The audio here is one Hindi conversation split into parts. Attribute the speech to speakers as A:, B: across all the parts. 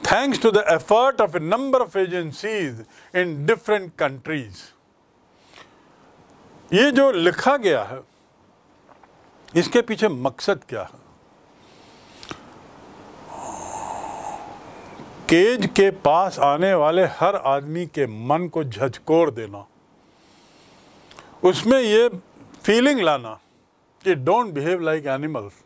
A: thanks to the effort of a number of agencies in different countries. ये जो लिखा गया है इसके पीछे मकसद क्या है केज के पास आने वाले हर आदमी के मन को झकझोर देना उसमें ये फीलिंग लाना कि don't behave like animals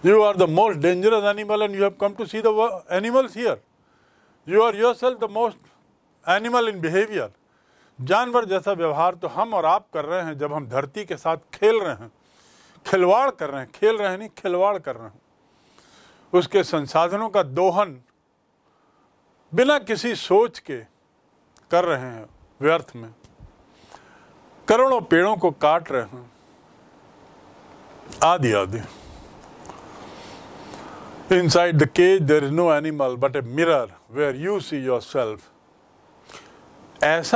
A: You are the most dangerous animal and you have come to see the animals here. You are yourself the most animal in behavior. जानवर जैसा व्यवहार तो हम और आप कर रहे हैं जब हम धरती के साथ खेल रहे हैं खिलवाड़ कर रहे हैं खेल रहे हैं नहीं खिलवाड़ कर रहे हैं उसके संसाधनों का दोहन बिना किसी सोच के कर रहे हैं व्यर्थ में करोड़ों पेड़ों को काट रहे हैं आदि आदि Inside the cage, there is no animal but a mirror where you see yourself. This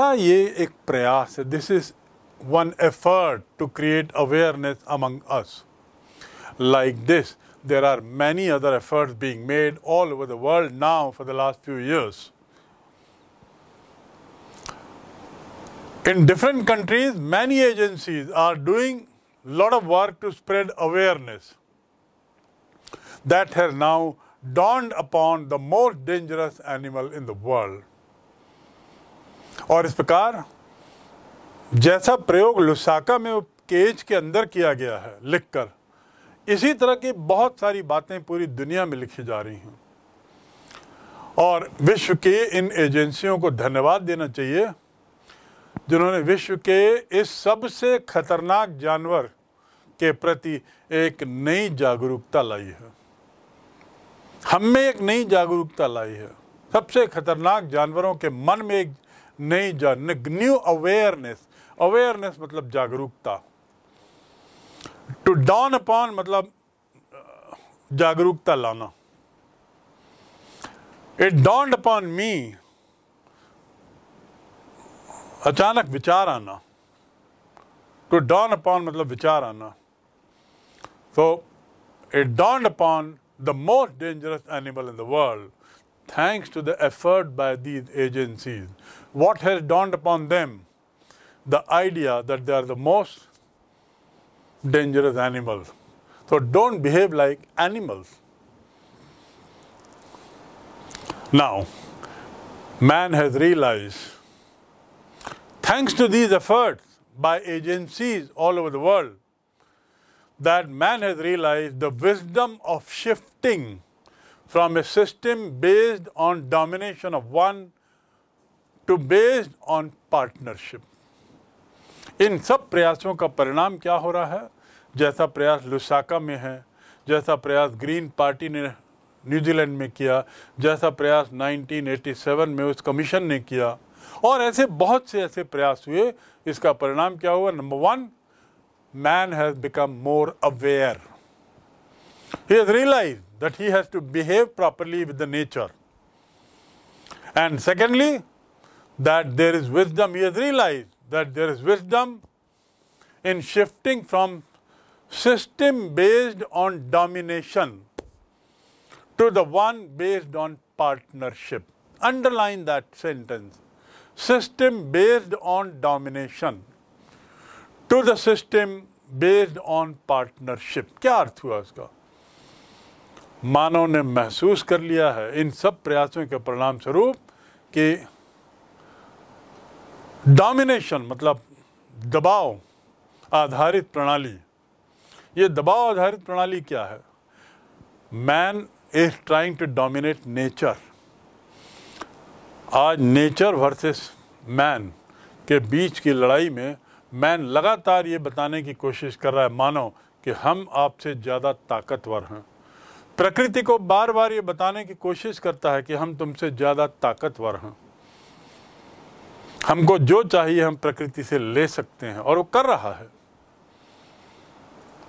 A: is one effort to create awareness among us. Like this, there are many other efforts being made all over the world now for the last few years. In different countries, many agencies are doing a lot of work to spread awareness. that has now dawned upon the most dangerous animal in the world. और इस प्रकार जैसा प्रयोग लुसाका में केज के अंदर किया गया है लिखकर इसी तरह की बहुत सारी बातें पूरी दुनिया में लिखी जा रही हैं और विश्व के इन एजेंसियों को धन्यवाद देना चाहिए जिन्होंने विश्व के इस सबसे खतरनाक जानवर के प्रति एक नई जागरूकता लाई है हम में एक नई जागरूकता लाई है सबसे खतरनाक जानवरों के मन में एक नई न्यू अवेयरनेस अवेयरनेस मतलब जागरूकता टू डॉन अपॉन मतलब जागरूकता लाना इट डॉन्ड अपॉन मी अचानक विचार आना टू डॉन अपॉन मतलब विचार आना so it dawned upon the most dangerous animal in the world thanks to the effort by these agencies. What has dawned upon them? The idea that they are the most dangerous animals. So don't behave like animals. Now, man has realized, thanks to these efforts by agencies all over the world, that man has realized the wisdom of shifting from a system based on domination of one to based on partnership. इन सब प्रयासों का परिणाम क्या हो रहा है जैसा प्रयास लुसाका में है जैसा प्रयास ग्रीन पार्टी ने न्यूजीलैंड में किया जैसा प्रयास 1987 में उस कमीशन ने किया और ऐसे बहुत से ऐसे प्रयास हुए इसका परिणाम क्या हुआ number one man has become more aware. He has realized that he has to behave properly with the nature. And secondly, that there is wisdom. He has realized that there is wisdom in shifting from system based on domination to the one based on partnership. Underline that sentence. System based on domination. To the system based on partnership क्या अर्थ हुआ उसका मानव ने महसूस कर लिया है इन सब प्रयासों के परिणाम स्वरूप कि डोमिनेशन मतलब दबाव आधारित प्रणाली ये दबाव आधारित प्रणाली क्या है man is trying to dominate nature आज नेचर वर्सेस मैन के बीच की लड़ाई में मैन लगातार ये बताने की कोशिश कर रहा है मानो कि हम आपसे ज़्यादा ताकतवर हैं प्रकृति को बार बार ये बताने की कोशिश करता है कि हम तुमसे ज़्यादा ताकतवर हैं हमको जो चाहिए हम प्रकृति से ले सकते हैं और वो कर रहा है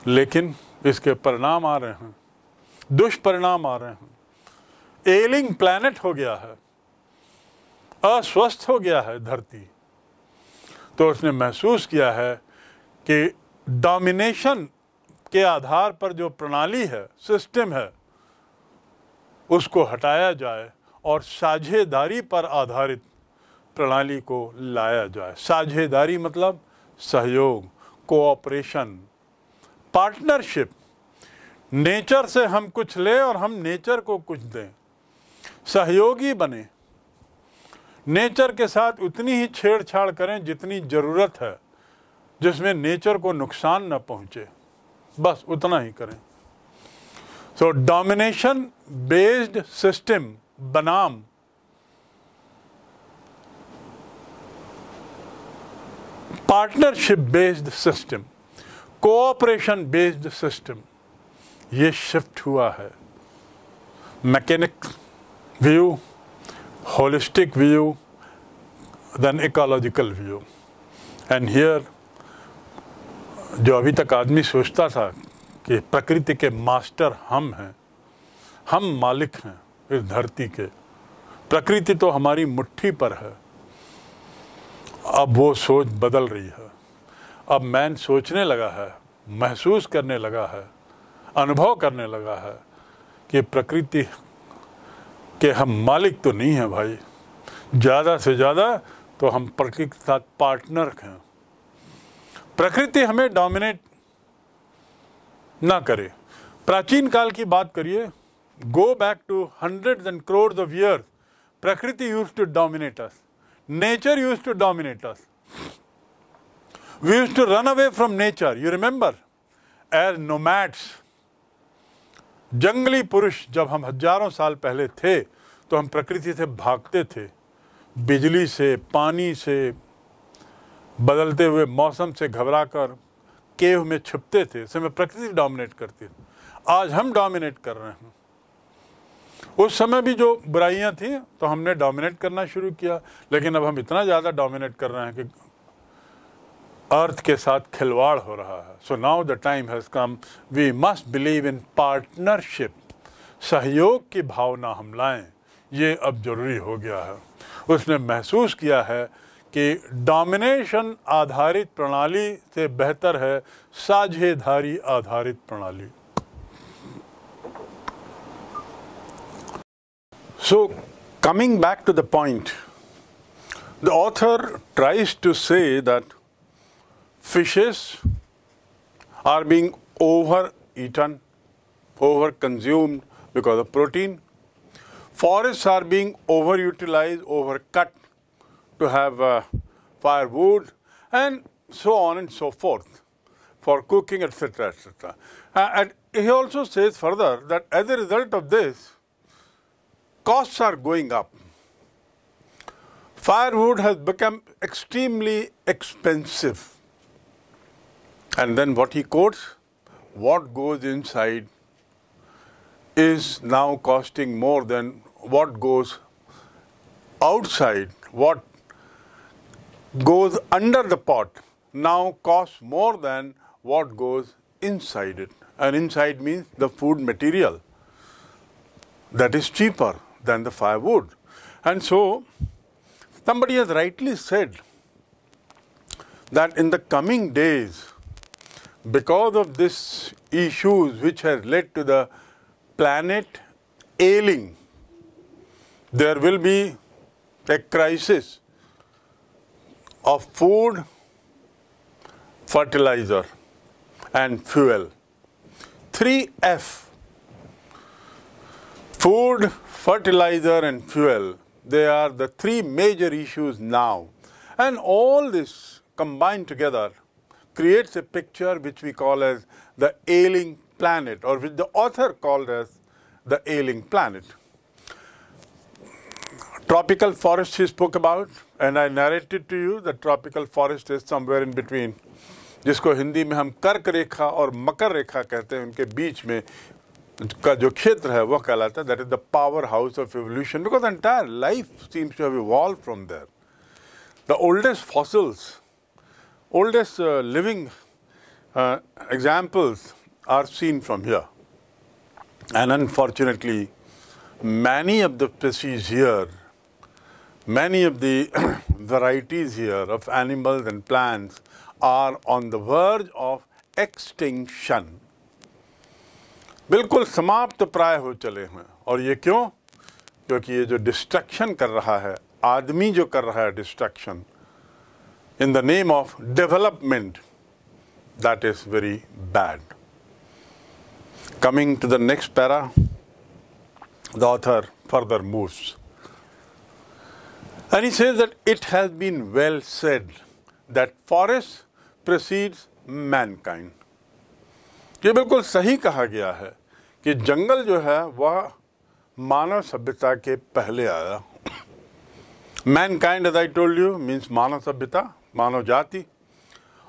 A: लेकिन इसके परिणाम आ रहे हैं दुष्परिणाम आ रहे हैं एलिंग प्लैनेट हो गया है अस्वस्थ हो गया है धरती तो उसने महसूस किया है कि डोमिनेशन के आधार पर जो प्रणाली है सिस्टम है उसको हटाया जाए और साझेदारी पर आधारित प्रणाली को लाया जाए साझेदारी मतलब सहयोग कोऑपरेशन पार्टनरशिप नेचर से हम कुछ लें और हम नेचर को कुछ दें सहयोगी बने नेचर के साथ उतनी ही छेड़छाड़ करें जितनी ज़रूरत है जिसमें नेचर को नुकसान न पहुंचे बस उतना ही करें सो डोमिनेशन बेस्ड सिस्टम बनाम partnership based system cooperation based system ये शिफ्ट हुआ है mechanic view holistic view than ecological view. And here जो अभी तक आदमी सोचता था कि प्रकृति के मास्टर हम हैं हम मालिक हैं इस धरती के प्रकृति तो हमारी मुट्ठी पर है अब वो सोच बदल रही है अब मैन सोचने लगा है महसूस करने लगा है अनुभव करने लगा है कि प्रकृति कि हम मालिक तो नहीं हैं भाई ज़्यादा से ज़्यादा तो हम प्रकृति के साथ पार्टनर हैं प्रकृति हमें डोमिनेट ना करे प्राचीन काल की बात करिए go back to hundred and crores of years प्रकृति use to dominate us nature use to dominate us we use to run away from nature you remember as nomads जंगली पुरुष जब हम हजारों साल पहले थे तो हम प्रकृति से भागते थे बिजली से पानी से बदलते हुए मौसम से घबराकर केव में छुपते थे इस समय प्रकृति डोमिनेट करती थी आज हम डोमिनेट कर रहे हैं उस समय भी जो बुराइयां थी तो हमने डोमिनेट करना शुरू किया लेकिन अब हम इतना ज़्यादा डोमिनेट कर रहे हैं कि अर्थ के साथ खिलवाड़ हो रहा है so now the time has come we must believe in partnership सहयोग की भावना हम लाएँ ये अब ज़रूरी हो गया है उसने महसूस किया है कि डोमिनेशन आधारित प्रणाली से बेहतर है साझेदारी आधारित प्रणाली so coming back to the point the author tries to say that fishes are being over eaten, over consumed because of protein. Forests are being overutilized, overcut to have uh, firewood and so on and so forth for cooking, etc. etc. Uh, and he also says further that as a result of this, costs are going up. Firewood has become extremely expensive and then what he quotes, what goes inside is now costing more than what goes outside, what goes under the pot now costs more than what goes inside it. And inside means the food material that is cheaper than the firewood. And so, somebody has rightly said that in the coming days, because of this issues which has led to the planet ailing, there will be a crisis of food, fertilizer and fuel. 3F, food, fertilizer and fuel, they are the three major issues now. And all this combined together creates a picture which we call as the ailing planet or which the author called as the ailing planet. Tropical forest he spoke about and I narrated to you the tropical forest is somewhere in between जिसको हिंदी में हम कर्क रेखा और मकर रेखा कहते हैं उनके बीच में का जो क्षेत्र है वह कहलाता है that is the power house of evolution because entire life seems to have evolve from there the oldest fossils oldest uh, living uh, examples are seen from here. And unfortunately, many of the species here, many of the varieties here of animals and plants are on the verge of extinction. बिल्कुल समाप्त प्राय हो चले हैं और ये क्यों क्योंकि ये जो डिस्ट्रक्शन कर रहा है आदमी जो कर रहा है destruction in the name of development, that is very bad. Coming to the next para, the author further moves. And he says that it has been well said that forest precedes mankind. ये बिल्कुल सही कहा गया है कि जंगल जो है वह मानव सभ्यता के पहले आया Mankind, as I told you, means मानव सभ्यता मानव जाति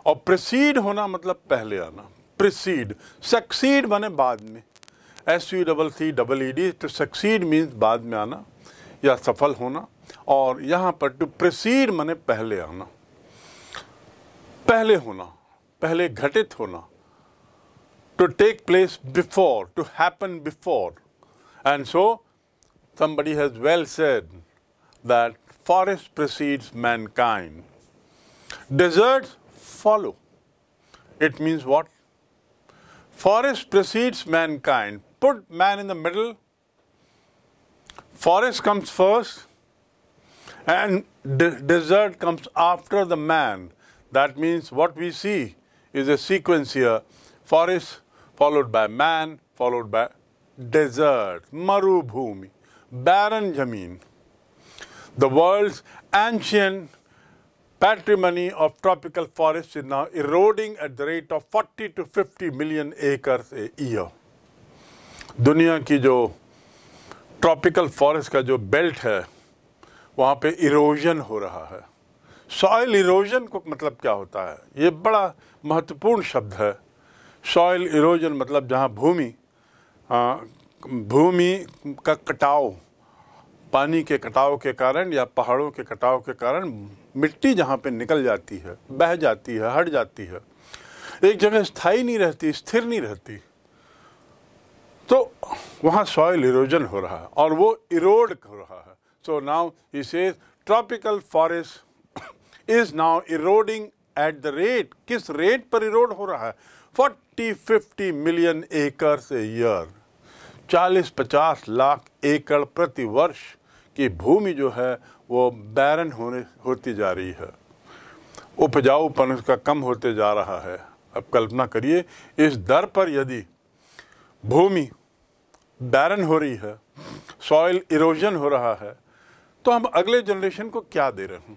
A: और प्रसीड होना मतलब पहले आना प्रसीड सक्सीड बने बाद में S U double C double E D तो सक्सीड मीन्स बाद में आना या सफल होना और यहाँ पर टू प्रसीड मने पहले आना पहले होना पहले घटित होना to take place before to happen before and so somebody has well said that forest precedes mankind Deserts follow. It means what? Forest precedes mankind. Put man in the middle. Forest comes first and de desert comes after the man. That means what we see is a sequence here. Forest followed by man, followed by desert, marubhumi, barren jameen. The world's ancient Patrimony of tropical forests is now eroding at the rate of 40 to 50 million acres a year. दुनिया की जो ट्रॉपिकल फॉरेस्ट का जो बेल्ट है वहाँ पे इरोजन हो रहा है सॉइल इरोजन को मतलब क्या होता है ये बड़ा महत्वपूर्ण शब्द है सॉइल इरोजन मतलब जहाँ भूमि हाँ, भूमि का कटाव पानी के कटाव के कारण या पहाड़ों के कटाव के कारण मिट्टी जहाँ पे निकल जाती है बह जाती है हट जाती है एक जगह स्थाई नहीं रहती स्थिर नहीं रहती तो वहाँ सॉयल इरोजन हो रहा है और वो इरोड हो रहा है सो नाउ इसे tropical forest is now eroding at the rate किस रेट पर इरोड हो रहा है forty fifty million acres a year चालीस पचास लाख एकड़ प्रति वर्ष की भूमि जो है वो बैरन होने होती जा रही है उपजाऊपन उसका कम होते जा रहा है अब कल्पना करिए इस दर पर यदि भूमि बैरन हो रही है सॉइल इरोजन हो रहा है तो हम अगले जनरेशन को क्या दे रहे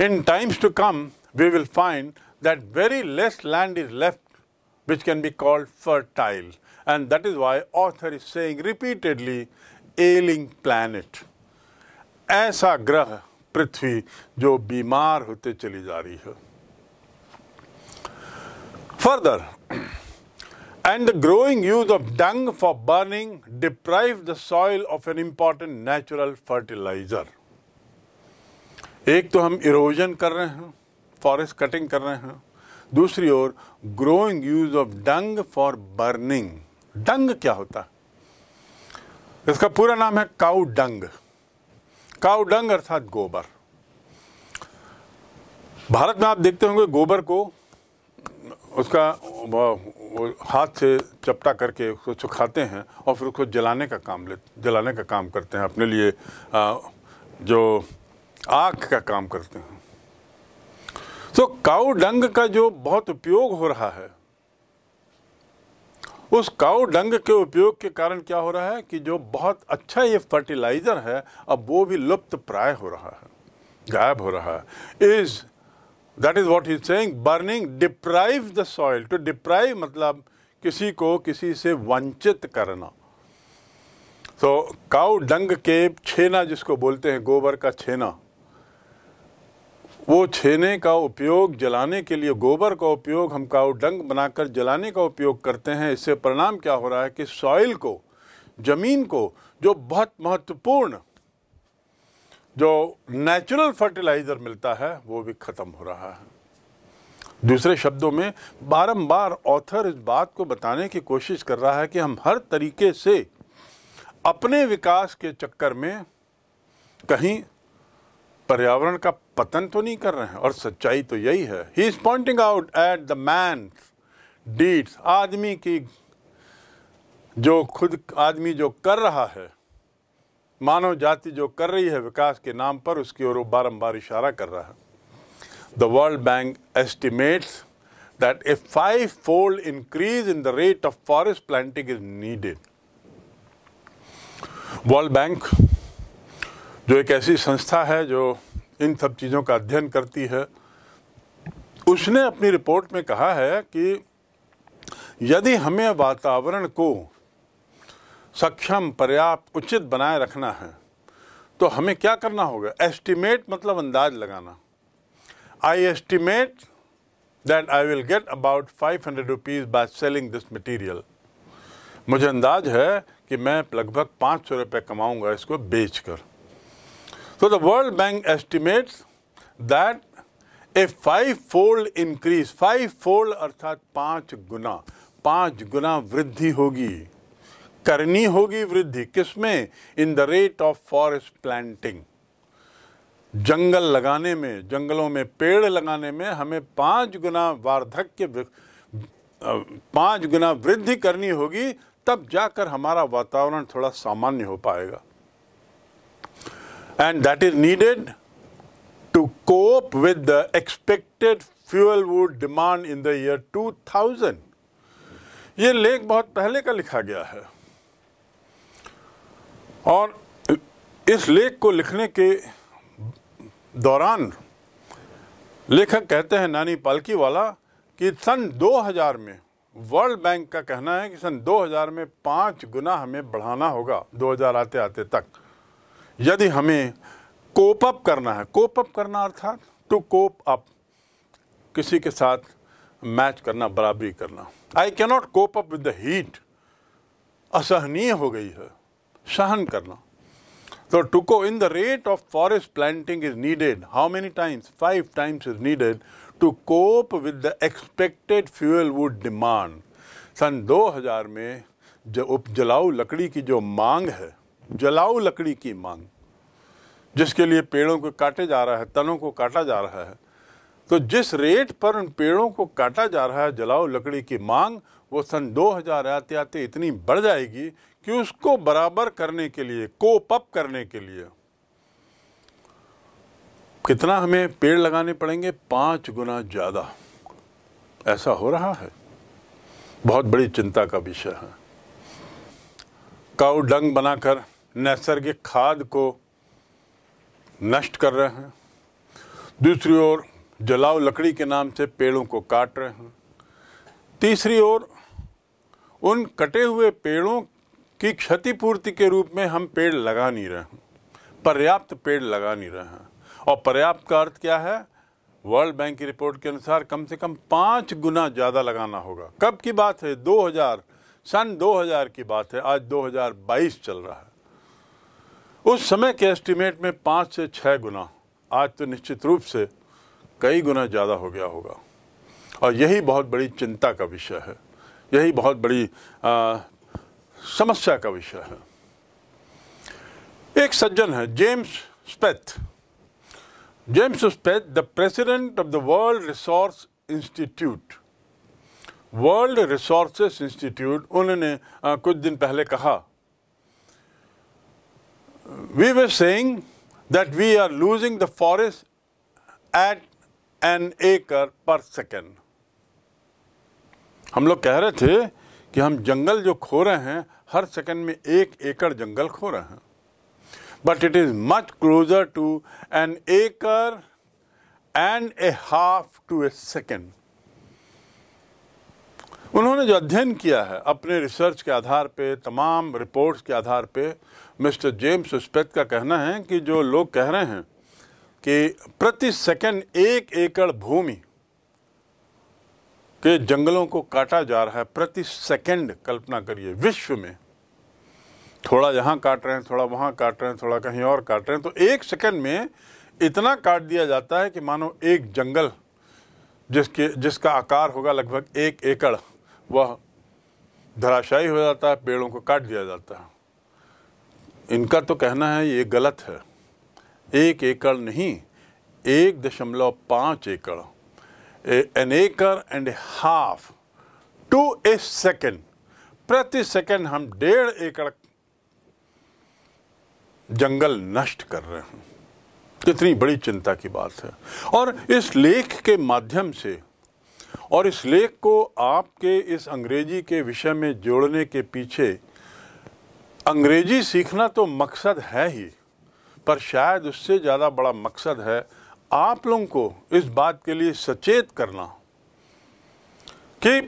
A: हैं in times to come we will find that very less land is left which can be called fertile and that is why author is saying repeatedly ailing planet ऐसा ग्रह पृथ्वी जो बीमार होते चली जा रही है further and the growing use of dung for burning deprive the soil of an important natural fertiliser एक तो हम इरोजन कर रहे हैं फॉरेस्ट कटिंग कर रहे हैं दूसरी ओर growing use of dung for burning dung क्या होता है इसका पूरा नाम है काउ डंग काउडंग अर्थात गोबर भारत में आप देखते होंगे गोबर को उसका हाथ से चपटा करके उसको सुखाते हैं और फिर उसको जलाने का काम ले जलाने का काम करते हैं अपने लिए आ, जो आग का काम करते हैं तो काउडंग डंग का जो बहुत उपयोग हो रहा है उस काउ डंग के उपयोग के कारण क्या हो रहा है कि जो बहुत अच्छा ये फर्टिलाइज़र है अब वो भी लुप्त प्राय हो रहा है गायब हो रहा है is that is what is say burning deprive the soil to deprive मतलब किसी को किसी से वंचित करना तो काउ डंग के छेना जिसको बोलते हैं गोबर का छेना वो छेने का उपयोग जलाने के लिए गोबर का उपयोग हम काऊ डंग बनाकर जलाने का उपयोग करते हैं इससे परिणाम क्या हो रहा है कि सॉइल को ज़मीन को जो बहुत महत्वपूर्ण जो नेचुरल फर्टिलाइज़र मिलता है वो भी ख़त्म हो रहा है दूसरे शब्दों में बारंबार ऑथर इस बात को बताने की कोशिश कर रहा है कि हम हर तरीके से अपने विकास के चक्कर में कहीं पर्यावरण का पतन तो नहीं कर रहे हैं और सच्चाई तो यही है he is pointing out at the man deeds आदमी की जो खुद आदमी जो कर रहा है मानव जाति जो कर रही है विकास के नाम पर उसकी ओर बारम्बार इशारा कर रहा है the World Bank estimates that a five fold increase in the rate of forest planting is needed World Bank जो एक ऐसी संस्था है जो इन सब चीज़ों का अध्ययन करती है उसने अपनी रिपोर्ट में कहा है कि यदि हमें वातावरण को सक्षम पर्याप्त उचित बनाए रखना है तो हमें क्या करना होगा एस्टिमेट मतलब अंदाज लगाना I estimate that I will get about five hundred rupees by selling this material मुझे अंदाज है कि मैं लगभग पाँच सौ रुपये कमाऊँगा इसको बेच कर So the World Bank estimates that a five-fold increase, five-fold अर्थात पांच गुना पाँच गुना वृद्धि होगी करनी होगी वृद्धि किसमें in the rate of forest planting जंगल लगाने में जंगलों में पेड़ लगाने में हमें पांच गुना वार्धक्य पाँच गुना वृद्धि करनी होगी तब जाकर हमारा वातावरण थोड़ा सामान्य हो पाएगा and that is needed to cope with the expected fuel wood demand in the year 2000. ये लेख बहुत पहले का लिखा गया है और इस लेख को लिखने के दौरान लेखक कहते हैं नानी पालकी वाला कि सन 2000 में वर्ल्ड बैंक का कहना है कि सन 2000 में पांच गुना हमें बढ़ाना होगा 2000 आते आते तक यदि हमें कोप अप करना है कोप अप करना अर्थात टू कोप अप किसी के साथ मैच करना बराबरी करना I cannot cope up with the heat असहनीय हो गई है सहन करना तो टू को in the rate of forest planting is needed how many times five times is needed to cope with the expected fuel wood demand सन 2000 में जो उपजलाऊ लकड़ी की जो मांग है जलाऊ लकड़ी की मांग जिसके लिए पेड़ों को काटे जा रहा है तनों को काटा जा रहा है तो जिस रेट पर उन पेड़ों को काटा जा रहा है जलाऊ लकड़ी की मांग वो सन 2000 आते आते इतनी बढ़ जाएगी कि उसको बराबर करने के लिए कोप अप करने के लिए कितना हमें पेड़ लगाने पड़ेंगे पांच गुना ज़्यादा ऐसा हो रहा है बहुत बड़ी चिंता का विषय है काउ डंग बनाकर नैसर्गिक खाद को नष्ट कर रहे हैं दूसरी ओर जलाओ लकड़ी के नाम से पेड़ों को काट रहे हैं तीसरी ओर उन कटे हुए पेड़ों की क्षतिपूर्ति के रूप में हम पेड़ लगा नहीं रहे हैं पर्याप्त पेड़ लगा नहीं रहे हैं और पर्याप्त का अर्थ क्या है वर्ल्ड बैंक की रिपोर्ट के अनुसार कम से कम पाँच गुना ज़्यादा लगाना होगा कब की बात है 2000 सन 2000 की बात है आज 2022 चल रहा है उस समय के एस्टिमेट में पाँच से छः गुना आज तो निश्चित रूप से कई गुना ज़्यादा हो गया होगा और यही बहुत बड़ी चिंता का विषय है यही बहुत बड़ी आ, समस्या का विषय है एक सज्जन है James Speth James Speth the president of the World Resource Institute World Resources Institute उन्होंने कुछ दिन पहले कहा we were saying that we are losing the forest at an acre per second. हम लोग कह रहे थे कि हम जंगल जो खो रहे हैं हर सेकंड में एक एकड़ जंगल खो रहे हैं but it is much closer to an acre and a half to a second उन्होंने जो अध्ययन किया है अपने रिसर्च के आधार पे तमाम रिपोर्ट्स के आधार पे मिस्टर जेम्स स्पेथ का कहना है कि जो लोग कह रहे हैं कि प्रति सेकंड एक एकड़ भूमि के जंगलों को काटा जा रहा है प्रति सेकंड कल्पना करिए विश्व में थोड़ा यहाँ काट रहे हैं थोड़ा वहाँ काट रहे हैं थोड़ा कहीं और काट रहे हैं तो एक सेकंड में इतना काट दिया जाता है कि मानो एक जंगल जिसके जिसका आकार होगा लगभग एक एकड़ वह धराशायी हो जाता है पेड़ों को काट दिया जाता है इनका तो कहना है ये गलत है एक एकड़ नहीं एक दशमलव पाँच एकड़ एन एकड़ and half to a second प्रति सेकेंड हम डेढ़ एकड़ जंगल नष्ट कर रहे हैं कितनी बड़ी चिंता की बात है और इस लेख के माध्यम से और इस लेख को आपके इस अंग्रेजी के विषय में जोड़ने के पीछे अंग्रेज़ी सीखना तो मकसद है ही पर शायद उससे ज़्यादा बड़ा मकसद है आप लोगों को इस बात के लिए सचेत करना कि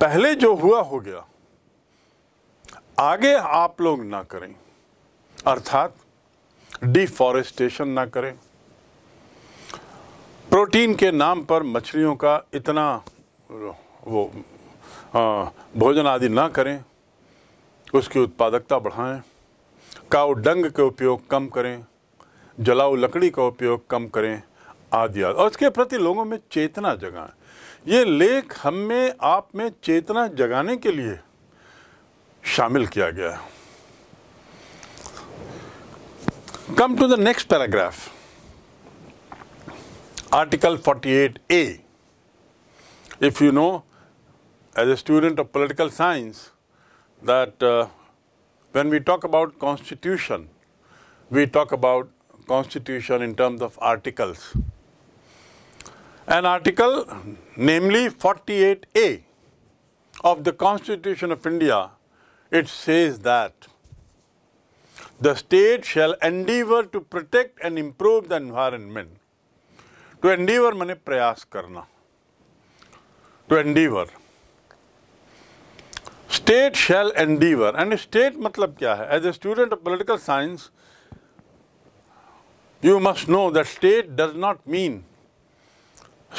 A: पहले जो हुआ हो गया आगे आप लोग ना करें अर्थात डिफॉरेस्टेशन ना करें प्रोटीन के नाम पर मछलियों का इतना वो हाँ, भोजन आदि ना करें उसकी उत्पादकता बढ़ाएं काउ डंग के उपयोग कम करें जलाऊ लकड़ी का उपयोग कम करें आदि आदि और इसके प्रति लोगों में चेतना जगाएं ये लेख हम में आप में चेतना जगाने के लिए शामिल किया गया है come to the next paragraph article 48 A if you know as a student of political science that uh, when we talk about constitution, we talk about constitution in terms of articles. An article, namely 48A of the Constitution of India, it says that the state shall endeavor to protect and improve the environment. To endeavor मैंने प्रयास करना. To endeavor. State shall endeavour and state मतलब क्या है as a student of political science you must know that state does not mean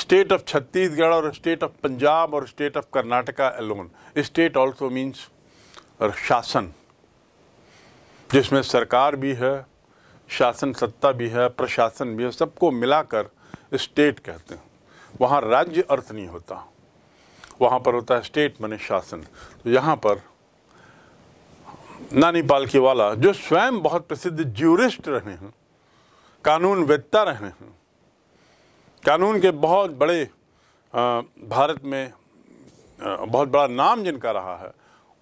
A: state of Chhattisgarh और स्टेट ऑफ पंजाब और state of Karnataka alone state also means शासन जिसमें सरकार भी है शासन सत्ता भी है प्रशासन भी है सबको मिलाकर स्टेट कहते हैं वहाँ राज्य अर्थ नहीं होता वहाँ पर होता है स्टेट मने शासन तो यहाँ पर नानी पालकी वाला जो स्वयं बहुत प्रसिद्ध ज्यूरिस्ट रहे हैं कानून वेत्ता रहे हैं कानून के बहुत बड़े भारत में बहुत बड़ा नाम जिनका रहा है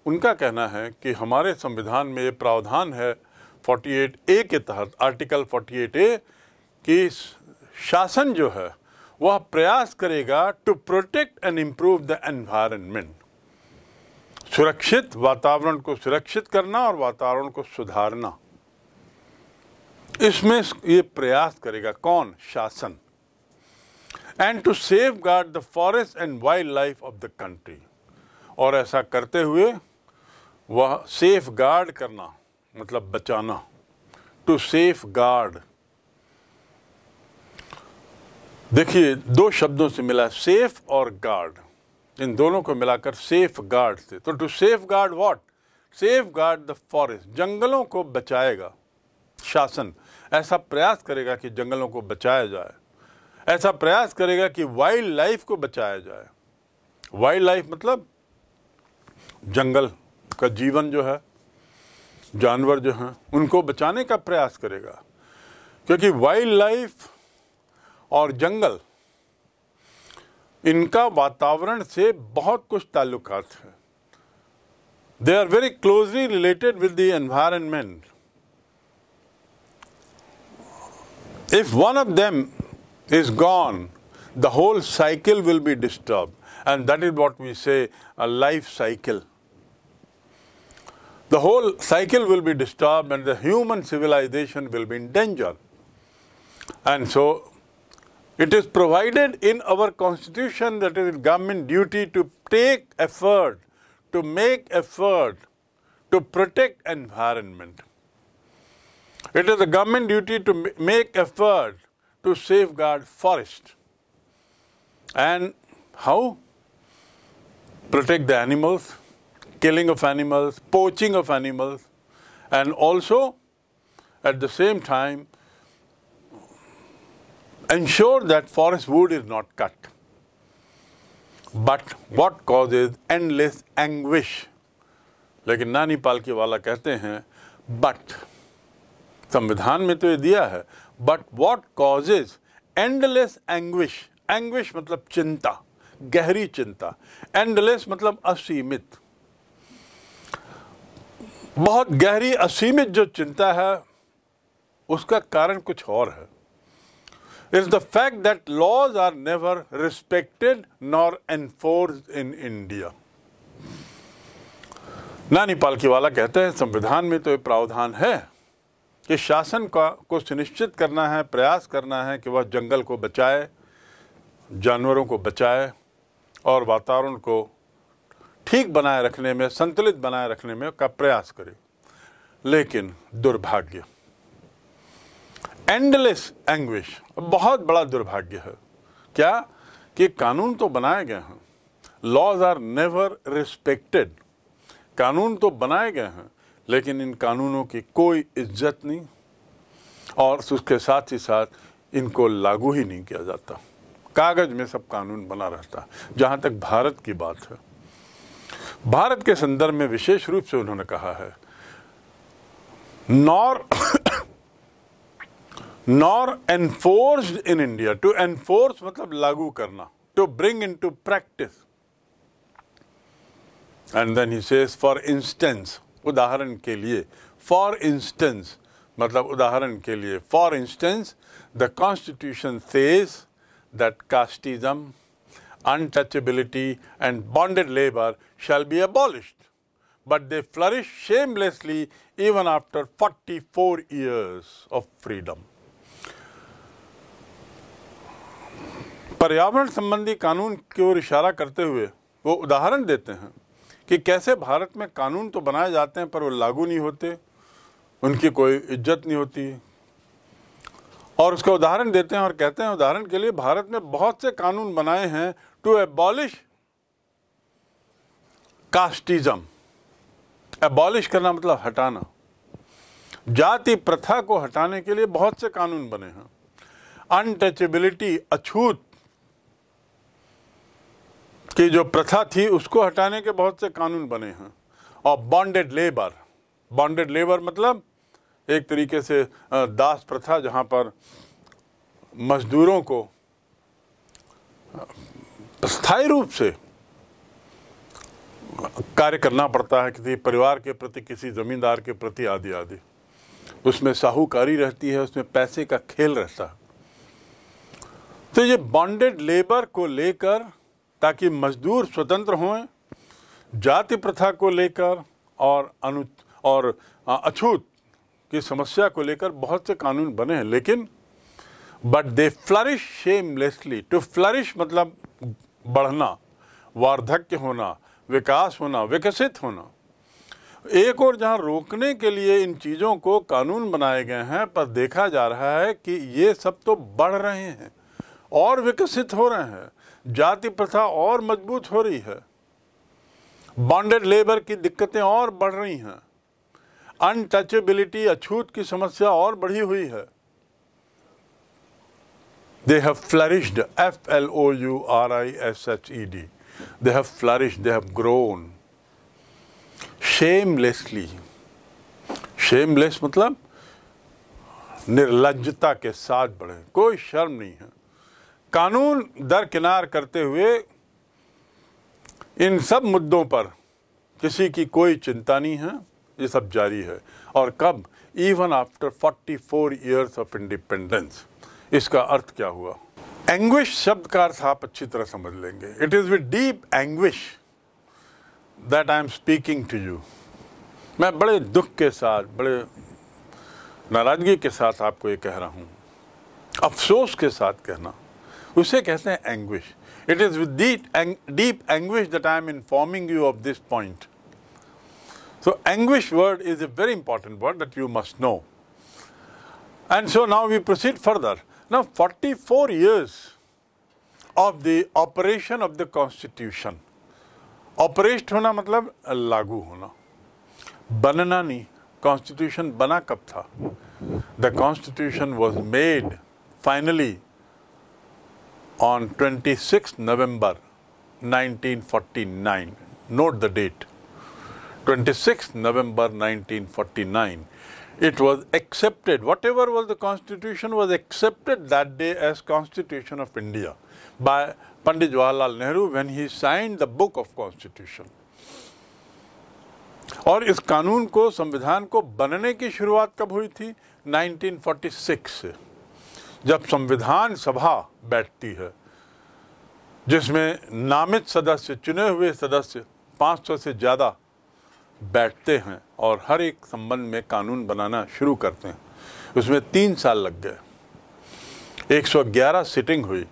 A: उनका कहना है कि हमारे संविधान में ये प्रावधान है 48 ए के तहत आर्टिकल 48 ए कि शासन जो है वह प्रयास करेगा to protect and improve the environment सुरक्षित वातावरण को सुरक्षित करना और वातावरण को सुधारना इसमें ये प्रयास करेगा कौन शासन and to safeguard the forest and wildlife of the country और ऐसा करते हुए वह सेफ गार्ड करना मतलब बचाना टू सेफ गार्ड देखिए दो शब्दों से मिला सेफ और गार्ड इन दोनों को मिलाकर सेफ गार्ड से तो to safeguard what safeguard the forest जंगलों को बचाएगा शासन ऐसा प्रयास करेगा कि जंगलों को बचाया जाए ऐसा प्रयास करेगा कि वाइल्ड लाइफ को बचाया जाए वाइल्ड लाइफ मतलब जंगल का जीवन जो है जानवर जो हैं उनको बचाने का प्रयास करेगा क्योंकि वाइल्ड लाइफ और जंगल इनका वातावरण से बहुत कुछ ताल्लुकात They are very closely related with the environment. If one of them is gone, the whole cycle will be disturbed. And that is what we say a life cycle. The whole cycle will be disturbed and the human civilization will be in danger. And so it is provided in our constitution that it is government duty to take effort, to make effort to protect environment. It is the government duty to make effort to safeguard forest. And how? Protect the animals, killing of animals, poaching of animals, and also at the same time ensure that forest wood is not cut. But what causes endless anguish? लेकिन नानी पालकी वाला कहते हैं बट संविधान में तो ये दिया है but what causes endless anguish anguish मतलब चिंता गहरी चिंता एंडलेस मतलब असीमित बहुत गहरी असीमित जो चिंता है उसका कारण कुछ और है is the fact that laws are never respected nor enforced in India. नानी पालकी वाला कहते हैं संविधान में तो ये प्रावधान है कि शासन का को सुनिश्चित करना है प्रयास करना है कि वह जंगल को बचाए जानवरों को बचाए और वातावरण को ठीक बनाए रखने में संतुलित बनाए रखने में का प्रयास करे लेकिन दुर्भाग्य एंडलेस एंग्विश बहुत बड़ा दुर्भाग्य है क्या कि कानून तो बनाए गए हैं लॉज आर नेवर रिस्पेक्टेड कानून तो बनाए गए हैं लेकिन इन कानूनों की कोई इज्जत नहीं और उसके साथ ही साथ इनको लागू ही नहीं किया जाता कागज में सब कानून बना रहता जहां तक भारत की बात है भारत के संदर्भ में विशेष रूप से उन्होंने कहा है nor nor enforced in India. To enforce मतलब lagu karna To bring into practice. And then he says, for instance, उदाहरण ke liye, for instance, मतलब उदाहरण ke liye, for instance, the constitution says that casteism, untouchability and bonded labor shall be abolished. But they flourish shamelessly even after 44 years of freedom. पर्यावरण संबंधी कानून की ओर इशारा करते हुए वो उदाहरण देते हैं कि कैसे भारत में कानून तो बनाए जाते हैं पर वो लागू नहीं होते उनकी कोई इज्जत नहीं होती और उसका उदाहरण देते हैं और कहते हैं उदाहरण के लिए भारत में बहुत से कानून बनाए हैं टू एबॉलिश कास्टिज्म एबॉलिश करना मतलब हटाना जाति प्रथा को हटाने के लिए बहुत से कानून बने हैं अनटचेबिलिटी अछूत की जो प्रथा थी उसको हटाने के बहुत से कानून बने हैं और बॉन्डेड लेबर बॉन्डेड लेबर मतलब एक तरीके से दास प्रथा जहाँ पर मजदूरों को स्थायी रूप से कार्य करना पड़ता है किसी परिवार के प्रति किसी ज़मींदार के प्रति आदि आदि उसमें साहूकारी रहती है उसमें पैसे का खेल रहता है तो ये बॉन्डेड लेबर को लेकर ताकि मजदूर स्वतंत्र हों जाति प्रथा को लेकर और अनु और अछूत की समस्या को लेकर बहुत से कानून बने हैं लेकिन but they flourish shamelessly to flourish मतलब बढ़ना वार्धक्य होना विकास होना विकसित होना एक और जहां रोकने के लिए इन चीज़ों को कानून बनाए गए हैं पर देखा जा रहा है कि ये सब तो बढ़ रहे हैं और विकसित हो रहे हैं जाति प्रथा और मजबूत हो रही है बॉन्डेड लेबर की दिक्कतें और बढ़ रही हैं अनटचेबिलिटी अछूत की समस्या और बढ़ी हुई है they have flourished F L O U R I S H E D they have flourish they have grown shamelessly shameless मतलब निर्लजता के साथ बढ़े कोई शर्म नहीं है कानून दरकिनार करते हुए इन सब मुद्दों पर किसी की कोई चिंता नहीं है ये सब जारी है और कब even after 44 four years of independence इसका अर्थ क्या हुआ एंग्विश शब्द का अर्थ आप अच्छी तरह समझ लेंगे it is with deep anguish that I am speaking to you मैं बड़े दुख के साथ बड़े नाराज़गी के साथ आपको ये कह रहा हूँ अफसोस के साथ कहना उसे कहते हैं anguish it is with deep anguish that I am informing you of this point so anguish word is a very important word that you must know And so now we proceed further. Now 44 years of the operation of the constitution. Operate होना मतलब लागू होना बनना नहीं constitution बना कब था The constitution was made finally on 26 November 1949. Note the date. 26 November 1949. It was accepted, whatever was the constitution was accepted that day as constitution of India by Pandit Jawaharlal Nehru when he signed the book of constitution. और इस कानून को संविधान को बनने की शुरुआत कब हुई थी 1946 जब संविधान सभा बैठती है जिसमें नामित सदस्य चुने हुए सदस्य 500 से ज़्यादा बैठते हैं और हर एक संबंध में कानून बनाना शुरू करते हैं उसमें तीन साल लग गए 111 सिटिंग हुई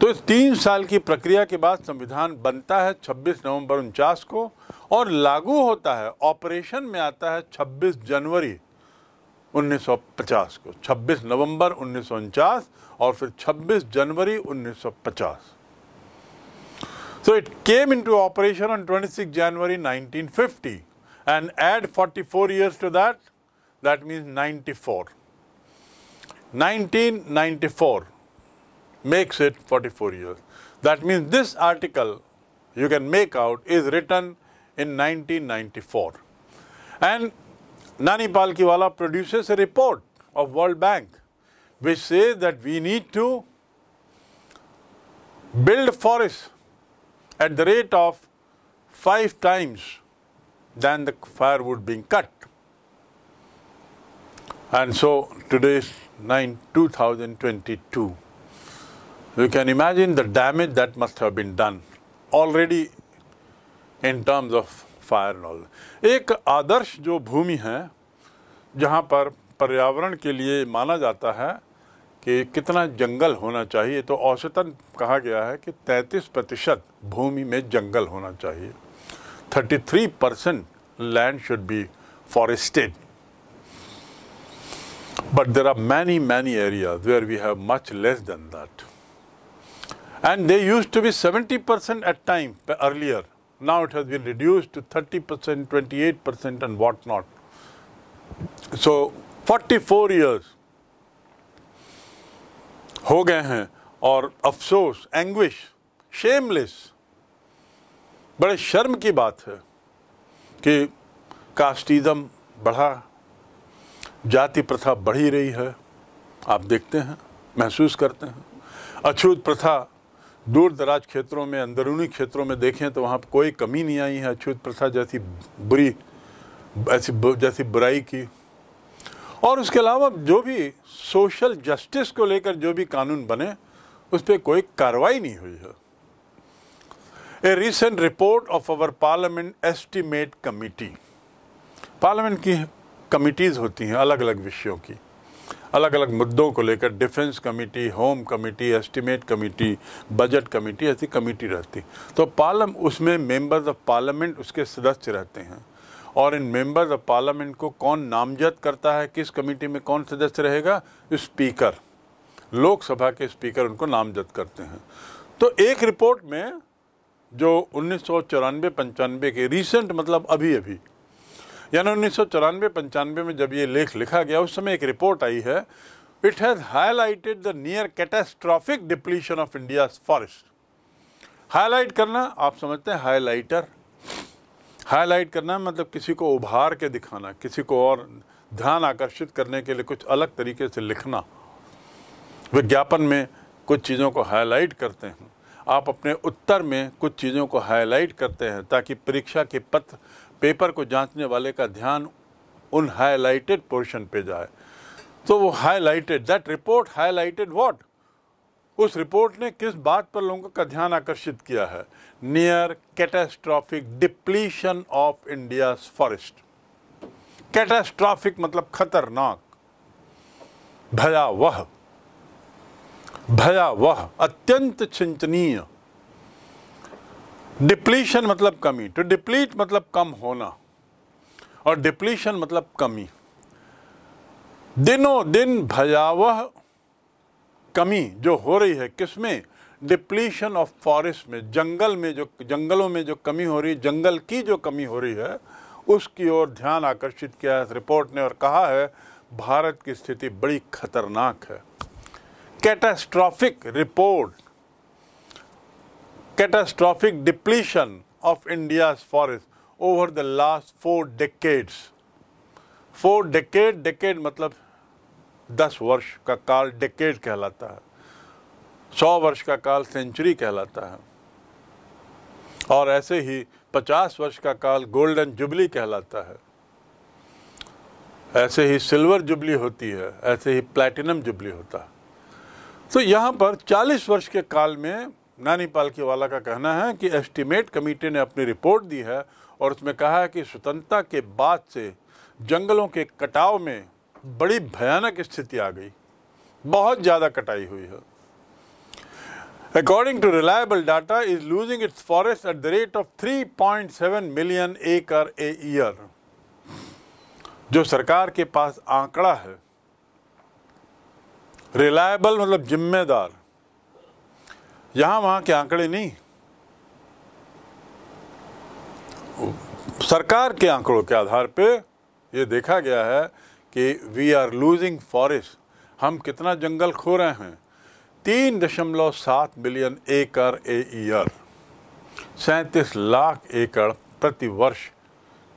A: तो इस तीन साल की प्रक्रिया के बाद संविधान बनता है 26 नवंबर उनचास को और लागू होता है ऑपरेशन में आता है 26 जनवरी 1950 को 26 नवंबर उन्नीस और फिर 26 जनवरी 1950 So it came into operation on 26 January 1950 and add 44 years to that, that means 94. 1994 makes it 44 years. That means this article you can make out is written in 1994. And Nani Palkiwala produces a report of World Bank which says that we need to build forests at the rate of five times than the firewood being cut. And so today is 9 2022. You can imagine the damage that must have been done already in terms of fire knoll एक आदर्श जो भूमि है जहाँ पर पर्यावरण के लिए माना जाता है कि कितना जंगल होना चाहिए तो औसतन कहा गया है कि 33 प्रतिशत भूमि में जंगल होना चाहिए 33 percent land should be forested but there are many many area where we have much less than that and they use to be 70 percent at time earlier Now it has been reduced to 30%, 28% and whatnot. So 44 years हो गए हैं और अफसोस एंग्विश शेमलेस बड़े शर्म की बात है कि कास्टिज़म बढ़ा जाति प्रथा बढ़ी रही है आप देखते हैं महसूस करते हैं अछूत प्रथा दूर दराज क्षेत्रों में अंदरूनी क्षेत्रों में देखें तो वहाँ कोई कमी नहीं आई है अछूत प्रथा जैसी बुरी ऐसी जैसी बुराई की और उसके अलावा जो भी सोशल जस्टिस को लेकर जो भी कानून बने उस पर कोई कार्रवाई नहीं हुई है a recent report of our parliament estimate committee parliament की कमिटीज़ होती हैं अलग अलग विषयों की अलग अलग मुद्दों को लेकर defence committee home committee estimate committee budget committee ऐसी कमेटी रहती तो पार्लम उसमें मेंबर्स ऑफ पार्लियामेंट उसके सदस्य रहते हैं और इन मेंबर्स ऑफ पार्लियामेंट को कौन नामजद करता है किस कमेटी में कौन सदस्य रहेगा स्पीकर लोकसभा के स्पीकर उनको नामजद करते हैं तो एक रिपोर्ट में जो उन्नीस सौ चौरानवे पंचानवे के रिसेंट मतलब अभी अभी यानी उन्नीस सौ चौरानवे पंचानवे में जब ये लेख लिखा गया उस समय एक रिपोर्ट आई है it has highlighted the near catastrophic depletion of India forest highlight करना आप समझते हैं हाईलाइटर हाईलाइट करना मतलब किसी को उभार के दिखाना किसी को और ध्यान आकर्षित करने के लिए कुछ अलग तरीके से लिखना विज्ञापन में कुछ चीज़ों को हाईलाइट करते हैं आप अपने उत्तर में कुछ चीज़ों को हाईलाइट करते हैं ताकि परीक्षा के पत्र पेपर को जांचने वाले का ध्यान उन हाईलाइटेड पोर्शन पे जाए तो वो highlighted that report highlighted what उस रिपोर्ट ने किस बात पर लोगों का ध्यान आकर्षित किया है near catastrophic depletion of India forest catastrophic मतलब खतरनाक भयावह भयावह अत्यंत चिंतनीय डिप्लीशन मतलब कमी टू तो डिप्लीट मतलब कम होना और डिप्लीशन मतलब कमी दिनों दिन भयावह कमी जो हो रही है किसमें डिप्लीशन ऑफ फॉरेस्ट में जंगल में जो जंगलों में जो कमी हो रही है जंगल की जो कमी हो रही है उसकी ओर ध्यान आकर्षित किया है रिपोर्ट ने और कहा है भारत की स्थिति बड़ी खतरनाक है catastrophic report catastrophic depletion of India's forest over the last four decades. Four decade, decade मतलब दस वर्ष का काल डेकेड कहलाता है सौ वर्ष का काल सेंचुरी कहलाता है और ऐसे ही पचास वर्ष का काल गोल्डन जुबली कहलाता है ऐसे ही सिल्वर जुबली होती है ऐसे ही प्लैटिनम जुबली होता है तो यहाँ पर चालीस वर्ष के काल में नानी के वाला का कहना है कि एस्टीमेट कमेटी ने अपनी रिपोर्ट दी है और उसमें कहा है कि स्वतंत्रता के बाद से जंगलों के कटाव में बड़ी भयानक स्थिति आ गई बहुत ज़्यादा कटाई हुई है According to reliable data, is losing its forest at the rate of 3.7 million acre a year. जो सरकार के पास आंकड़ा है रिलायबल मतलब जिम्मेदार यहाँ वहाँ के आंकड़े नहीं सरकार के आंकड़ों के आधार पे ये देखा गया है कि वी आर लूजिंग फॉरेस्ट हम कितना जंगल खो रहे हैं तीन दशमलव सात बिलियन एकड़ ए ईयर e सैंतीस लाख एकड़ प्रति वर्ष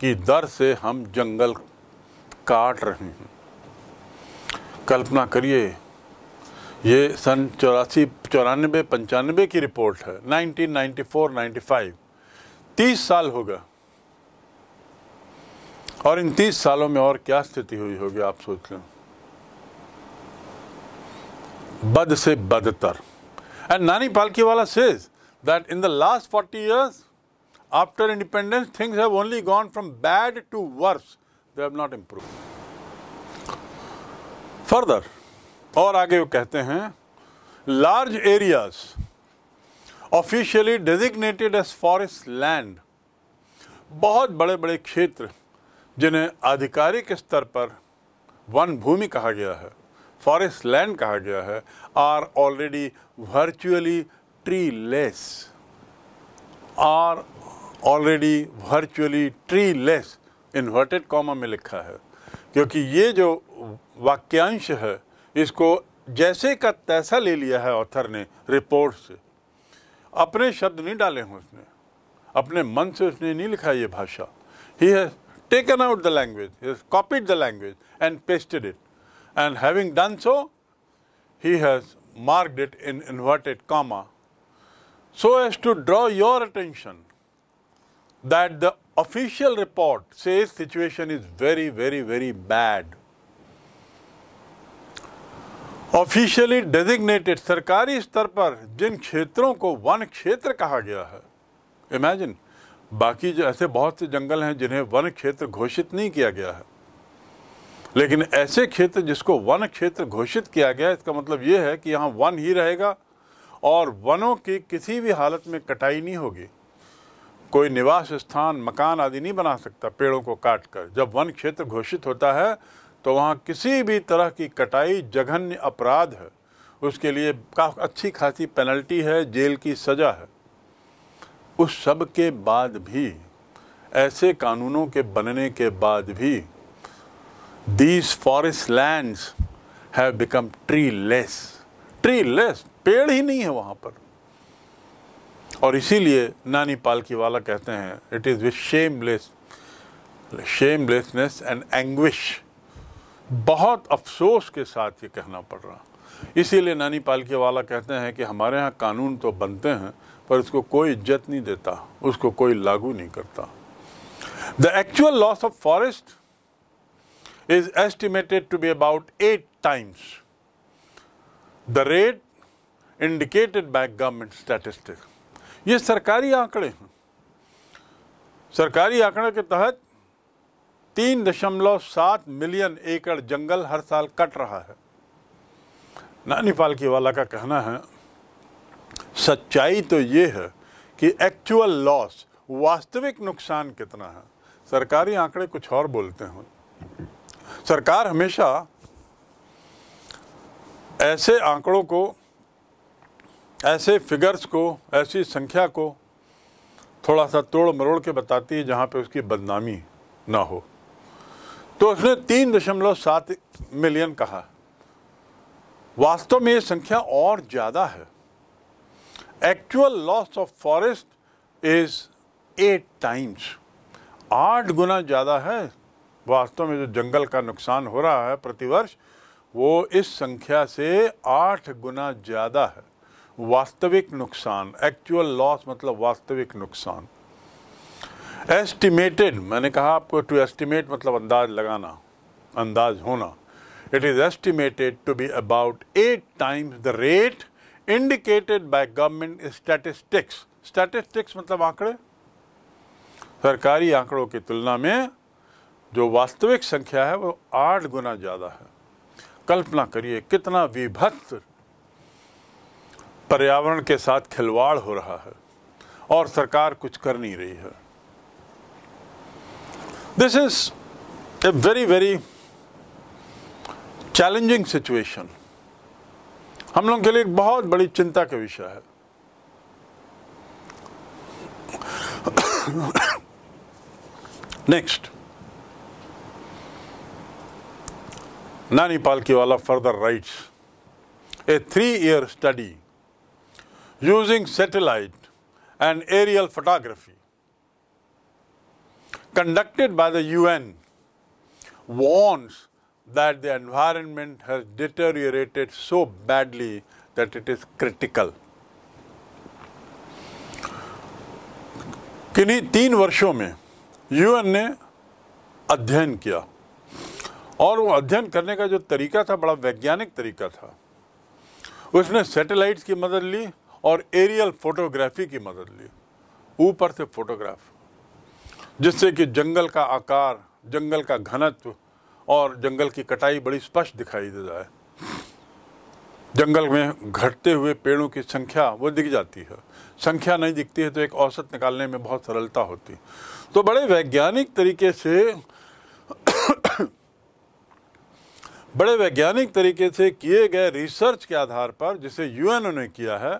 A: की दर से हम जंगल काट रहे हैं कल्पना करिए ये सन चौरासी चौरानबे पंचानबे की रिपोर्ट है 1994 95 30 साल होगा और इन 30 सालों में और क्या स्थिति हुई होगी आप सोच लें बद से बदतर and Nani Palkhivala says that in the last 40 years after independence things have only gone from bad to worse they have not improve further और आगे वो कहते हैं large areas officially designated as forest land बहुत बड़े बड़े क्षेत्र जिन्हें आधिकारिक स्तर पर वन भूमि कहा गया है फॉरेस्ट लैंड कहा गया है are already virtually treeless are already virtually treeless inverted comma में लिखा है क्योंकि ये जो वाक्यांश है इसको जैसे का तैसा ले लिया है ऑथर ने रिपोर्ट से अपने शब्द नहीं डाले हैं उसने अपने मन से उसने नहीं लिखा ये भाषा he has taken out the language copied the language and pasted it and having done so he has marked it in inverted comma so as to draw your attention that the official report से situation is very very very bad officially designated सरकारी स्तर पर जिन क्षेत्रों को वन क्षेत्र कहा गया है इमेजिन बाकी जो ऐसे बहुत से जंगल हैं जिन्हें वन क्षेत्र घोषित नहीं किया गया है लेकिन ऐसे क्षेत्र जिसको वन क्षेत्र घोषित किया गया इसका मतलब ये है कि यहाँ वन ही रहेगा और वनों की किसी भी हालत में कटाई नहीं होगी कोई निवास स्थान मकान आदि नहीं बना सकता पेड़ों को काट कर जब वन क्षेत्र घोषित होता है तो वहाँ किसी भी तरह की कटाई जघन्य अपराध है उसके लिए काफ़ी अच्छी खासी पेनल्टी है जेल की सज़ा है उस सब के बाद भी ऐसे कानूनों के बनने के बाद भी these forest lands have become treeless treeless पेड़ ही नहीं है वहाँ पर और इसीलिए नानी पालकी वाला कहते हैं it is with shameless shamelessness and anguish बहुत अफसोस के साथ ये कहना पड़ रहा इसीलिए नानी पालके वाला कहते हैं कि हमारे यहाँ कानून तो बनते हैं पर उसको कोई इज्जत नहीं देता उसको कोई लागू नहीं करता the actual loss of forest is estimated to be about eight times the rate indicated by government statistics. ये सरकारी आंकड़े हैं सरकारी आंकड़े के तहत तीन दशमलव सात मिलियन एकड़ जंगल हर साल कट रहा है नानीपाल की वाला का कहना है सच्चाई तो ये है कि एक्चुअल लॉस वास्तविक नुकसान कितना है सरकारी आंकड़े कुछ और बोलते हैं सरकार हमेशा ऐसे आंकड़ों को ऐसे फिगर्स को ऐसी संख्या को थोड़ा सा तोड़ मरोड़ के बताती है जहाँ पे उसकी बदनामी ना हो तो उसने तीन दशमलव सात मिलियन कहा वास्तव में ये संख्या और ज़्यादा है actual loss of forest is eight times आठ गुना ज़्यादा है वास्तव में जो जंगल का नुकसान हो रहा है प्रतिवर्ष वो इस संख्या से आठ गुना ज़्यादा है वास्तविक नुकसान एक्चुअल लॉस मतलब वास्तविक नुकसान एस्टिमेटेड मैंने कहा आपको टू एस्टिमेट मतलब अंदाज लगाना अंदाज होना it is estimated to be about eight times the rate indicated by government statistics statistics मतलब आंकड़े सरकारी आंकड़ों की तुलना में जो वास्तविक संख्या है वो आठ गुना ज़्यादा है कल्पना करिए कितना विभक्त पर्यावरण के साथ खिलवाड़ हो रहा है और सरकार कुछ कर नहीं रही है This is a very, very challenging situation. हम लोग के लिए एक बहुत बड़ी चिंता का Next, नानी पालकी वाला further writes, a three-year study using satellite and aerial photography. conducted by the UN warns that the environment has deteriorated so badly that it is critical. किन्हीं तीन वर्षों में यूएन ने अध्ययन किया और वो अध्ययन करने का जो तरीका था बड़ा वैज्ञानिक तरीका था उसने सैटेलाइट्स की मदद ली और एरियल फोटोग्राफी की मदद ली ऊपर से फोटोग्राफ जिससे कि जंगल का आकार जंगल का घनत्व और जंगल की कटाई बड़ी स्पष्ट दिखाई रहा है जंगल में घटते हुए पेड़ों की संख्या वो दिख जाती है संख्या नहीं दिखती है तो एक औसत निकालने में बहुत सरलता होती तो बड़े वैज्ञानिक तरीके से बड़े वैज्ञानिक तरीके से किए गए रिसर्च के आधार पर जिसे यूएनओ ने किया है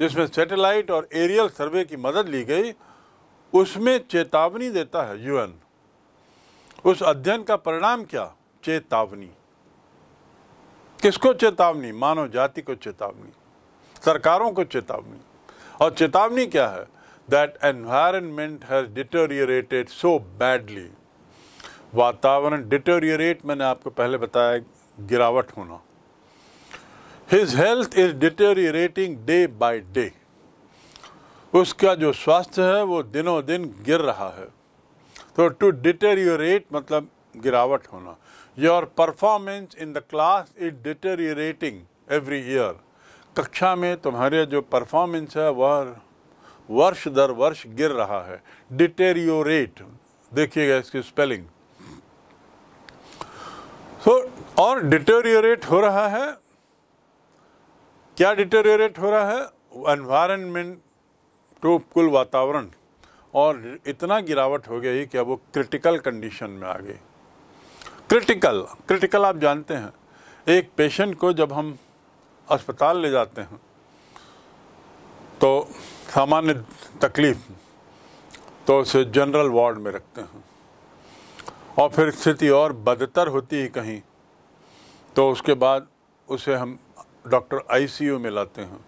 A: जिसमें सैटेलाइट और एरियल सर्वे की मदद ली गई उसमें चेतावनी देता है यूएन उस अध्ययन का परिणाम क्या चेतावनी किसको चेतावनी मानव जाति को चेतावनी सरकारों को चेतावनी और चेतावनी क्या है that environment has deteriorated so badly वातावरण डिटोरियरेट मैंने आपको पहले बताया गिरावट होना his health is deteriorating day by day उसका जो स्वास्थ्य है वो दिनों दिन गिर रहा है तो टू डिटेरियोरेट मतलब गिरावट होना your performance in the class is deteriorating every year कक्षा में तुम्हारे जो परफॉर्मेंस है वह वर्ष दर वर्ष गिर रहा है डिटेरियोरेट देखिएगा इसकी स्पेलिंग तो और डिटेरियोरेट हो रहा है क्या डिटेरियोरेट हो रहा है एनवायरनमेंट तो कुल वातावरण और इतना गिरावट हो गई कि अब वो क्रिटिकल कंडीशन में आ गई क्रिटिकल क्रिटिकल आप जानते हैं एक पेशेंट को जब हम अस्पताल ले जाते हैं तो सामान्य तकलीफ तो उसे जनरल वार्ड में रखते हैं और फिर स्थिति और बदतर होती है कहीं तो उसके बाद उसे हम डॉक्टर आईसीयू में लाते हैं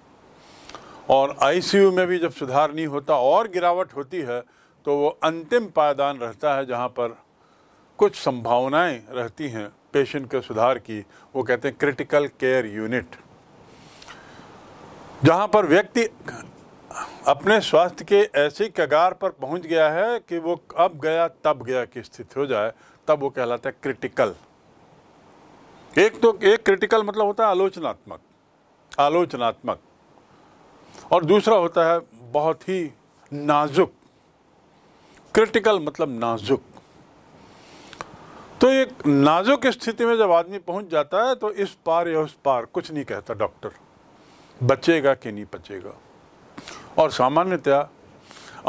A: और आईसीयू में भी जब सुधार नहीं होता और गिरावट होती है तो वो अंतिम पायदान रहता है जहाँ पर कुछ संभावनाएं रहती हैं पेशेंट के सुधार की वो कहते हैं क्रिटिकल केयर यूनिट जहाँ पर व्यक्ति अपने स्वास्थ्य के ऐसी कगार पर पहुँच गया है कि वो अब गया तब गया की स्थिति हो जाए तब वो कहलाता है क्रिटिकल एक तो एक क्रिटिकल मतलब होता है आलोचनात्मक आलोचनात्मक और दूसरा होता है बहुत ही नाजुक क्रिटिकल मतलब नाजुक तो एक नाजुक स्थिति में जब आदमी पहुंच जाता है तो इस पार या उस पार कुछ नहीं कहता डॉक्टर बचेगा कि नहीं बचेगा और सामान्यतया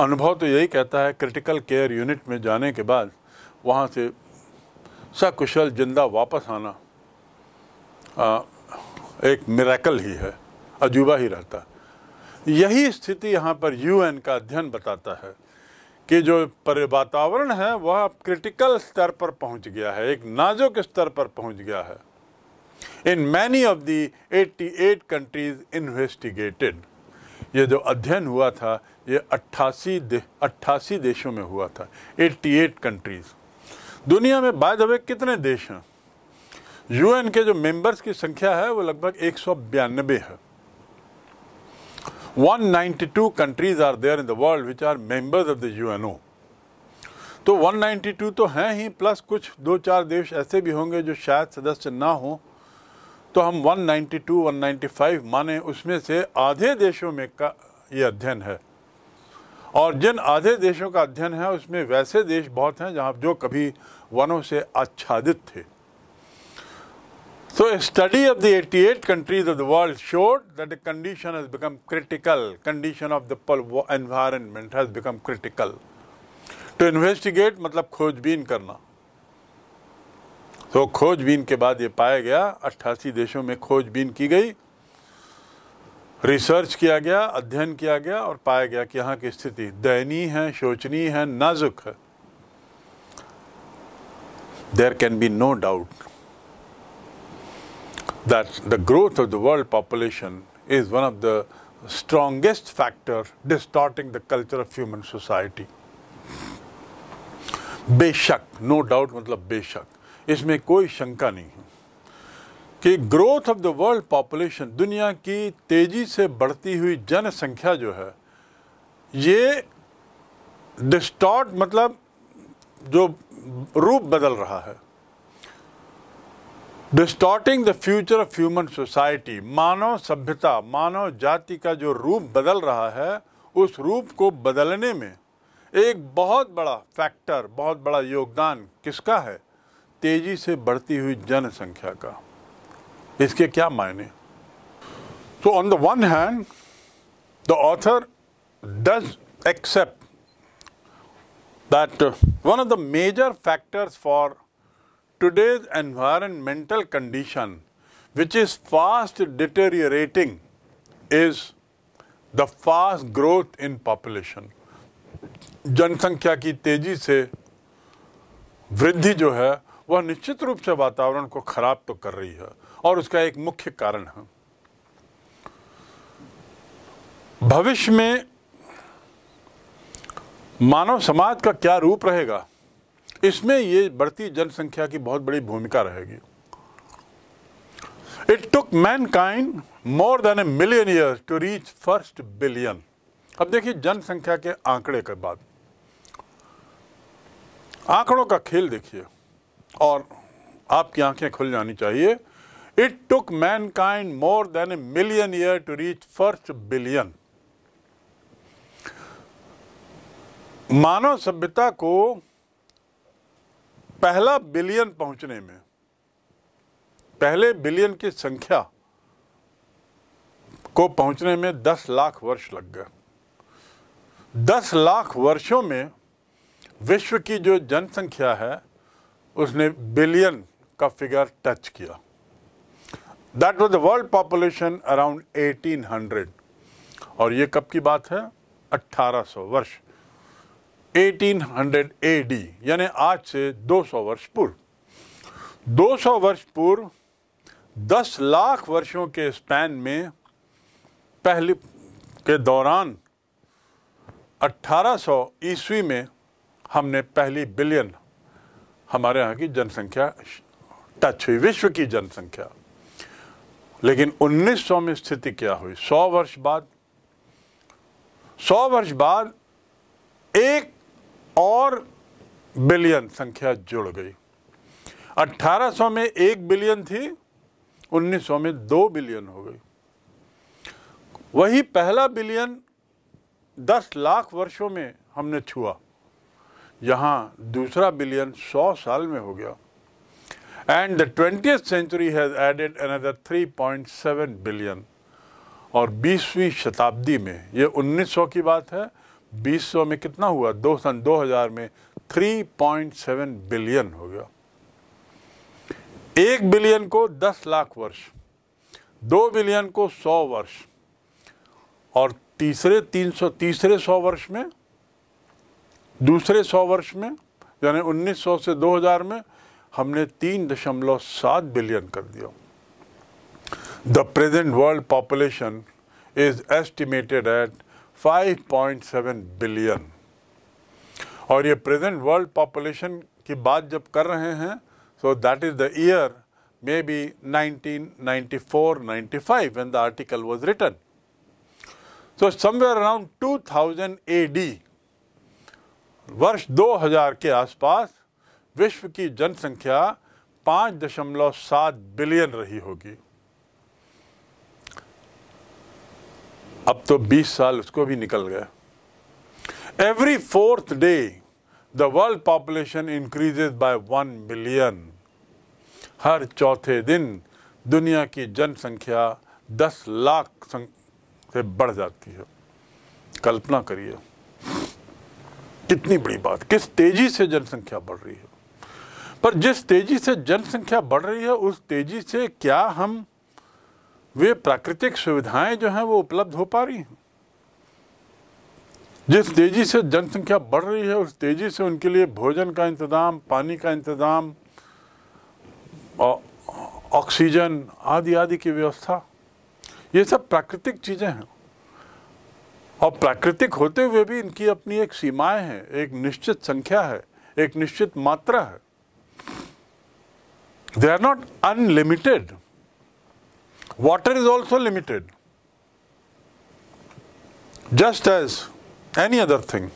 A: अनुभव तो यही कहता है क्रिटिकल केयर यूनिट में जाने के बाद वहाँ से सकुशल जिंदा वापस आना आ, एक मिराकल ही है अजूबा ही रहता यही स्थिति यहाँ पर यूएन का अध्ययन बताता है कि जो पर वातावरण है वह क्रिटिकल स्तर पर पहुँच गया है एक नाजुक स्तर पर पहुँच गया है in many of the 88 countries investigated ये जो अध्ययन हुआ था ये 88 दे, 88 देशों में हुआ था 88 कंट्रीज दुनिया में बाय द वे कितने देश हैं यूएन के जो मेंबर्स की संख्या है वो लगभग एक है 192 countries are there in the world which are members of the UNO तो 192 तो हैं ही प्लस कुछ दो चार देश ऐसे भी होंगे जो शायद सदस्य ना हों तो हम 192 195 माने उसमें से आधे देशों में का ये अध्ययन है और जिन आधे देशों का अध्ययन है उसमें वैसे देश बहुत हैं जहाँ जो कभी वनों से आच्छादित थे So a study of the 88 countries of the world showed that the condition has become critical, condition of the environment has become critical. To investigate मतलब खोजबीन करना तो so, खोजबीन के बाद ये पाया गया 88 देशों में खोजबीन की गई रिसर्च किया गया अध्ययन किया गया और पाया गया कि यहाँ की स्थिति दयनीय है शोचनीय है नाजुक है there can be no doubt that the growth of the world population is one of the strongest factor distorting the culture of human society बेशक no doubt मतलब बेशक इसमें कोई शंका नहीं है कि growth of the world population दुनिया की तेज़ी से बढ़ती हुई जनसंख्या जो है ये डिस्टॉर्ट मतलब जो रूप बदल रहा है distorting the future of human society मानव सभ्यता मानव जाति का जो रूप बदल रहा है उस रूप को बदलने में एक बहुत बड़ा फैक्टर बहुत बड़ा योगदान किसका है तेजी से बढ़ती हुई जनसंख्या का इसके क्या मायने so on the one hand the author does accept that one of the major factors for today's environmental condition, which is fast deteriorating, is the fast growth in population. जनसंख्या की तेजी से वृद्धि जो है वह निश्चित रूप से वातावरण को खराब तो कर रही है और उसका एक मुख्य कारण है भविष्य में मानव समाज का क्या रूप रहेगा इसमें ये बढ़ती जनसंख्या की बहुत बड़ी भूमिका रहेगी it took mankind more than a million year to reach first billion अब देखिए जनसंख्या के आंकड़े के बाद आंकड़ों का खेल देखिए और आपकी आंखें खुल जानी चाहिए it took mankind more than a million year to reach first billion मानव सभ्यता को पहला बिलियन पहुंचने में पहले बिलियन की संख्या को पहुंचने में दस लाख वर्ष लग गए दस लाख वर्षों में विश्व की जो जनसंख्या है उसने बिलियन का फिगर टच किया that was the world population around 1800 और ये कब की बात है 1800 वर्ष 1800 AD, यानी आज से 200 वर्ष पूर्व 200 वर्ष पूर्व 10 लाख वर्षों के स्पैन में पहले के दौरान 1800 ईस्वी में हमने पहली बिलियन हमारे यहाँ की जनसंख्या टच हुई विश्व की जनसंख्या लेकिन 1900 में स्थिति क्या हुई 100 वर्ष बाद 100 वर्ष बाद एक और बिलियन संख्या जुड़ गई 1800 में एक बिलियन थी 1900 में दो बिलियन हो गई वही पहला बिलियन दस लाख वर्षों में हमने छुआ यहाँ दूसरा बिलियन सौ साल में हो गया and the twenty century has added another 3.7 billion और 20वीं शताब्दी में ये 1900 की बात है बीस सौ में कितना हुआ दो सन दो हजार में थ्री पॉइंट सेवन बिलियन हो गया एक बिलियन को दस लाख वर्ष दो बिलियन को सौ वर्ष और तीसरे तीन सौ तीसरे सौ वर्ष में दूसरे सौ वर्ष में यानी 1900 से 2000 में हमने तीन दशमलव सात बिलियन कर दिया the present world population is estimated at 5.7 billion और ये प्रेजेंट वर्ल्ड पॉपुलेशन की बात जब कर रहे हैं so that is the year maybe 1994-95 when the article was written. So somewhere around 2000 AD वर्ष 2000 के आसपास विश्व की जनसंख्या 5.7 बिलियन रही होगी अब तो 20 साल उसको भी निकल गए every fourth day the world population increases by one million हर चौथे दिन दुनिया की जनसंख्या 10 लाख से बढ़ जाती है कल्पना करिए कितनी बड़ी बात किस तेजी से जनसंख्या बढ़ रही है पर जिस तेजी से जनसंख्या बढ़ रही है उस तेजी से क्या हम वे प्राकृतिक सुविधाएं जो हैं वो उपलब्ध हो पा रही हैं जिस तेज़ी से जनसंख्या बढ़ रही है उस तेज़ी से उनके लिए भोजन का इंतज़ाम पानी का इंतज़ाम ऑक्सीजन आदि आदि की व्यवस्था ये सब प्राकृतिक चीज़ें हैं और प्राकृतिक होते हुए भी इनकी अपनी एक सीमाएं हैं एक निश्चित संख्या है एक निश्चित मात्रा है they are not unlimited Water is also limited, just as any other thing.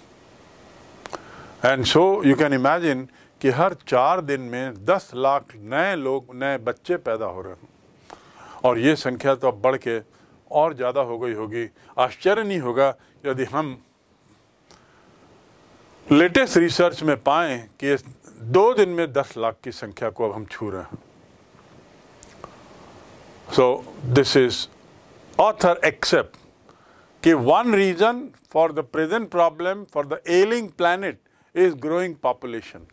A: And so you can imagine कि हर चार दिन में दस लाख नए लोग नए बच्चे पैदा हो रहे हैं और ये संख्या तो अब बढ़ के और ज़्यादा हो गई होगी आश्चर्य नहीं होगा यदि हम लेटेस्ट रिसर्च में पाएँ कि दो दिन में दस लाख की संख्या को अब हम छू रहे हैं So this is author accept one reason for the present problem for the ailing planet is growing population.